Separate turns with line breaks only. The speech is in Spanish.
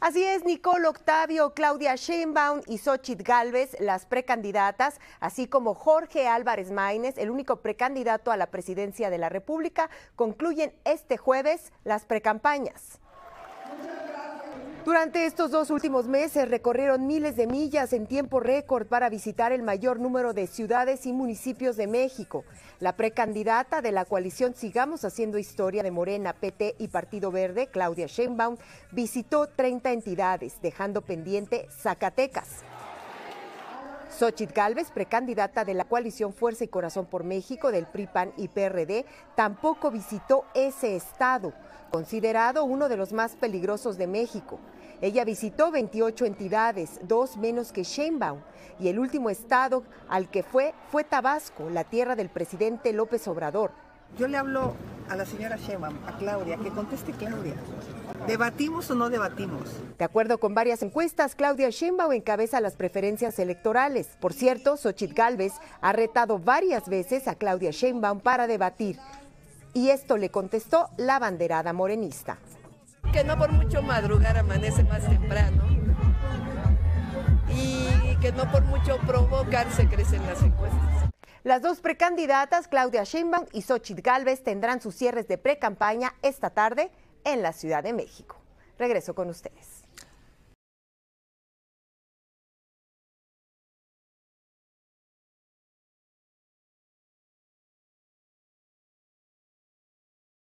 Así es, Nicole Octavio, Claudia Sheinbaum y Xochitl Galvez, las precandidatas, así como Jorge Álvarez Maínez, el único precandidato a la presidencia de la República, concluyen este jueves las precampañas. Durante estos dos últimos meses recorrieron miles de millas en tiempo récord para visitar el mayor número de ciudades y municipios de México. La precandidata de la coalición Sigamos Haciendo Historia de Morena, PT y Partido Verde, Claudia Sheinbaum, visitó 30 entidades, dejando pendiente Zacatecas. Xochitl Galvez, precandidata de la coalición Fuerza y Corazón por México del PRI, y PRD, tampoco visitó ese estado, considerado uno de los más peligrosos de México. Ella visitó 28 entidades, dos menos que Sheinbaum, y el último estado al que fue fue Tabasco, la tierra del presidente López Obrador.
Yo le hablo a la señora Sheinbaum, a Claudia, que conteste Claudia. ¿Debatimos o no debatimos?
De acuerdo con varias encuestas, Claudia Sheinbaum encabeza las preferencias electorales. Por cierto, Xochitl Galvez ha retado varias veces a Claudia Sheinbaum para debatir. Y esto le contestó la banderada morenista.
Que no por mucho madrugar amanece más temprano. Y que no por mucho provocar se crecen las encuestas.
Las dos precandidatas, Claudia Sheinbaum y Xochitl Galvez, tendrán sus cierres de precampaña esta tarde en la Ciudad de México. Regreso
con ustedes.